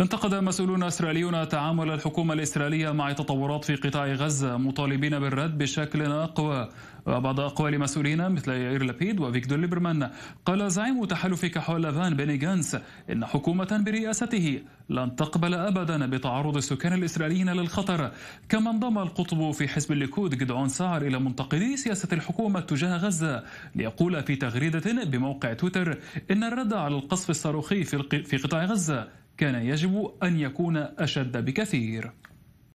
انتقد مسؤولون إسرائيليون تعامل الحكومة الإسرائيلية مع تطورات في قطاع غزة مطالبين بالرد بشكل أقوى وبعض أقوال مسؤولين مثل يائر لبيد وفيكتور ليبرمان قال زعيم تحالف كحول لافان بيني جانس إن حكومة برئاسته لن تقبل أبدا بتعرض السكان الإسرائيليين للخطر كما انضم القطب في حزب الليكود جدعون سعر إلى منتقدي سياسة الحكومة تجاه غزة ليقول في تغريدة بموقع تويتر إن الرد على القصف الصاروخي في قطاع غزة كان يجب أن يكون أشد بكثير